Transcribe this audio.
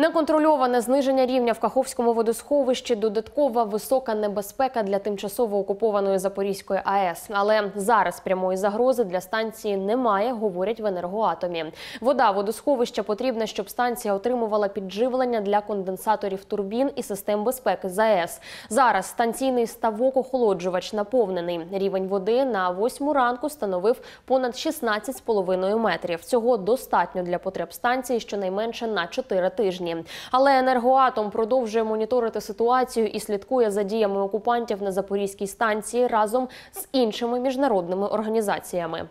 Неконтрольоване зниження рівня в Каховському водосховищі додаткова висока небезпека для тимчасово окупованої Запорізької АЕС. Але зараз прямої загрози для станції немає, говорять в енергоатомі. Вода водосховища потрібна, щоб станція отримувала підживлення для конденсаторів турбін і систем безпеки ЗАЕС. Зараз станційний ставок охолоджувач наповнений. Рівень води на восьму ранку становив понад 16,5 метрів. Цього достатньо для потреб станції щонайменше на 4 тижні. Україні. Але енергоатом продовжує моніторити ситуацію і слідкує за діями окупантів на Запорізькій станції разом з іншими міжнародними організаціями.